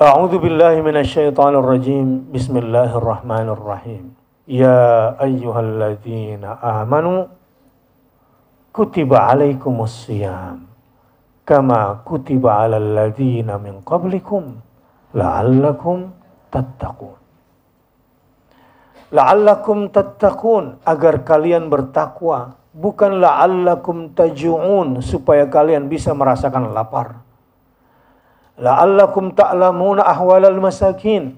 أعوذ بالله من الشيطان الرجيم بسم الله الرحمن الرحيم يا أيها الذين آمنوا كتب عليكم الصيام كما كتب على الذين من قبلكم لعلكم تتقون لعلكم تتقون agar kalian bertakwa bukan la'allakum taju'un supaya kalian bisa merasakan lapar la'allakum ta'lamuna ahwalal masakin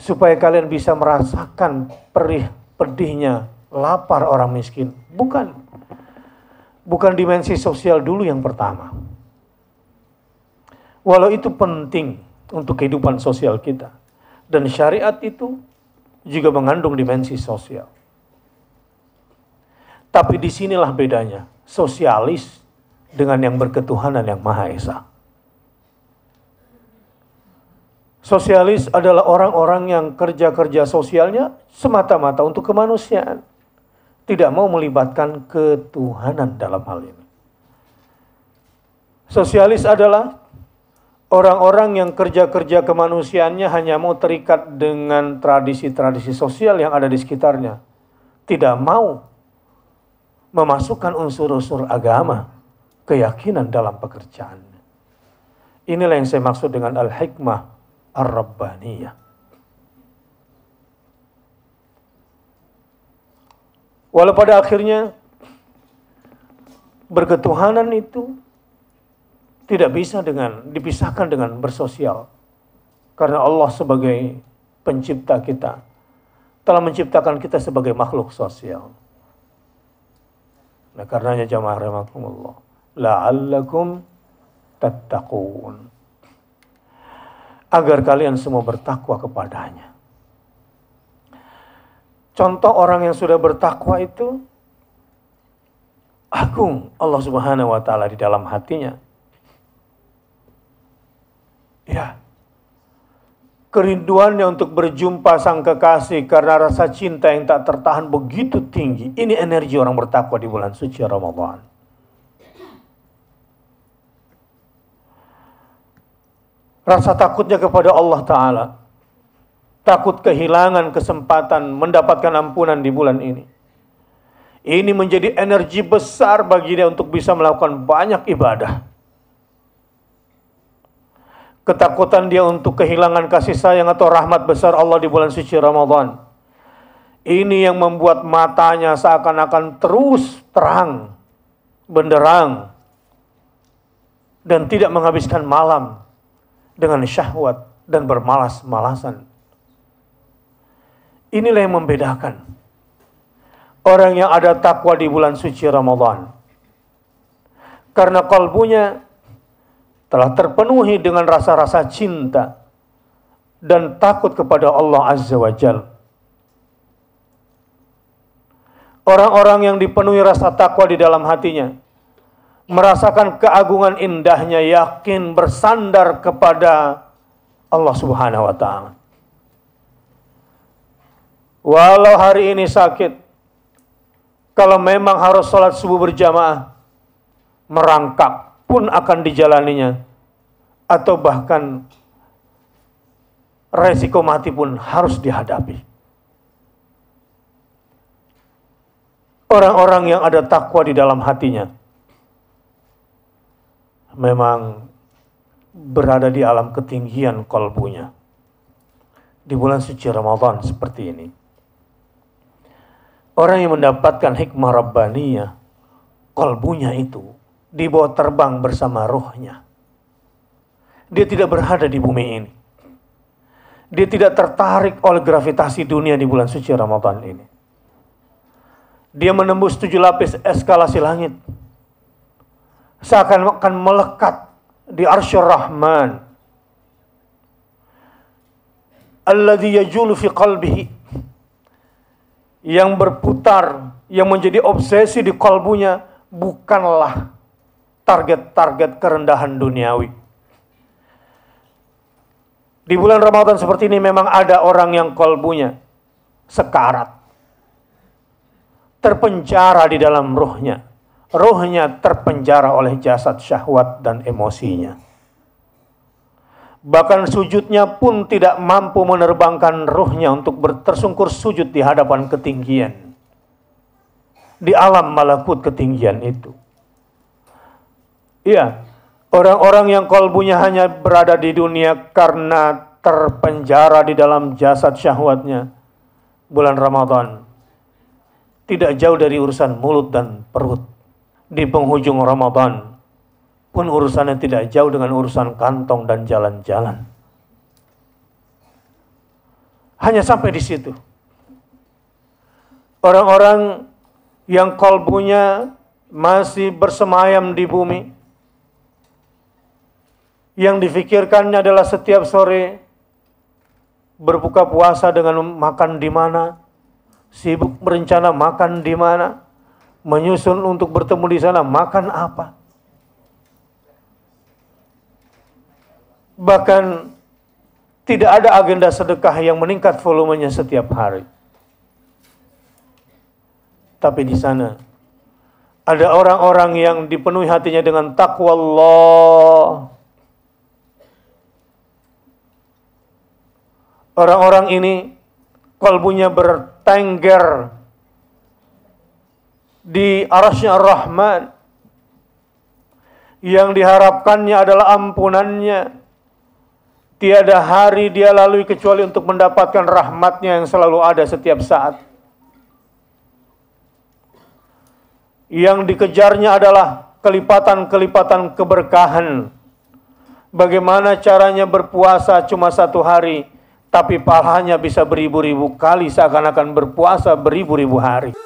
supaya kalian bisa merasakan perih pedihnya lapar orang miskin bukan bukan dimensi sosial dulu yang pertama walau itu penting untuk kehidupan sosial kita dan syariat itu juga mengandung dimensi sosial tapi disinilah bedanya sosialis dengan yang berketuhanan yang Maha Esa. Sosialis adalah orang-orang yang kerja-kerja sosialnya semata-mata untuk kemanusiaan. Tidak mau melibatkan ketuhanan dalam hal ini. Sosialis adalah orang-orang yang kerja-kerja kemanusiaannya hanya mau terikat dengan tradisi-tradisi sosial yang ada di sekitarnya. Tidak mau memasukkan unsur-unsur agama, keyakinan dalam pekerjaannya. Inilah yang saya maksud dengan al-hikmah, ar-rabbaniyah. Walau pada akhirnya berketuhanan itu tidak bisa dengan dipisahkan dengan bersosial. Karena Allah sebagai pencipta kita telah menciptakan kita sebagai makhluk sosial. Nah, karenanya jamaah rahimakumullah. La'allakum tattaqun agar kalian semua bertakwa kepadanya. Contoh orang yang sudah bertakwa itu agung Allah Subhanahu wa taala di dalam hatinya. Ya. Kerinduannya untuk berjumpa sang kekasih karena rasa cinta yang tak tertahan begitu tinggi. Ini energi orang bertakwa di bulan suci Ramadan. Rasa takutnya kepada Allah Ta'ala. Takut kehilangan kesempatan mendapatkan ampunan di bulan ini. Ini menjadi energi besar bagi dia untuk bisa melakukan banyak ibadah. Ketakutan dia untuk kehilangan kasih sayang atau rahmat besar Allah di bulan suci Ramadan. Ini yang membuat matanya seakan-akan terus terang, benderang, dan tidak menghabiskan malam dengan syahwat dan bermalas-malasan. Inilah yang membedakan orang yang ada takwa di bulan suci Ramadhan, Karena kalbunya telah terpenuhi dengan rasa-rasa cinta dan takut kepada Allah Azza wa Jal. Orang-orang yang dipenuhi rasa takwa di dalam hatinya, merasakan keagungan indahnya yakin bersandar kepada Allah Subhanahu wa taala. Walau hari ini sakit, kalau memang harus sholat subuh berjamaah, merangkak pun akan dijalaninya. Atau bahkan resiko mati pun harus dihadapi. Orang-orang yang ada takwa di dalam hatinya, memang berada di alam ketinggian kolbunya. Di bulan suci Ramadan seperti ini. Orang yang mendapatkan hikmah Rabbaniya, kolbunya itu dibawa terbang bersama rohnya. Dia tidak berada di bumi ini. Dia tidak tertarik oleh gravitasi dunia di bulan suci Ramadan ini. Dia menembus tujuh lapis eskalasi langit seakan-akan melekat di arsyur rahman alladhi yajulu fi qalbihi yang berputar yang menjadi obsesi di kalbunya bukanlah target-target kerendahan duniawi di bulan Ramadan seperti ini memang ada orang yang kolbunya sekarat terpenjara di dalam ruhnya Rohnya terpenjara oleh jasad syahwat dan emosinya. Bahkan sujudnya pun tidak mampu menerbangkan rohnya untuk bertersungkur sujud di hadapan ketinggian. Di alam malakut ketinggian itu. Iya, orang-orang yang kolbunya hanya berada di dunia karena terpenjara di dalam jasad syahwatnya. Bulan Ramadan tidak jauh dari urusan mulut dan perut di penghujung Ramadan pun urusannya tidak jauh dengan urusan kantong dan jalan-jalan. Hanya sampai di situ. Orang-orang yang kolbunya masih bersemayam di bumi, yang difikirkannya adalah setiap sore berbuka puasa dengan makan di mana, sibuk berencana makan di mana, menyusun untuk bertemu di sana, makan apa? Bahkan tidak ada agenda sedekah yang meningkat volumenya setiap hari. Tapi di sana ada orang-orang yang dipenuhi hatinya dengan takwa Allah. Orang-orang ini kalbunya bertengger di arasnya Ar-Rahman yang diharapkannya adalah ampunannya tiada hari dia lalui kecuali untuk mendapatkan rahmatnya yang selalu ada setiap saat yang dikejarnya adalah kelipatan-kelipatan keberkahan bagaimana caranya berpuasa cuma satu hari tapi pahanya bisa beribu-ribu kali seakan-akan berpuasa beribu-ribu hari.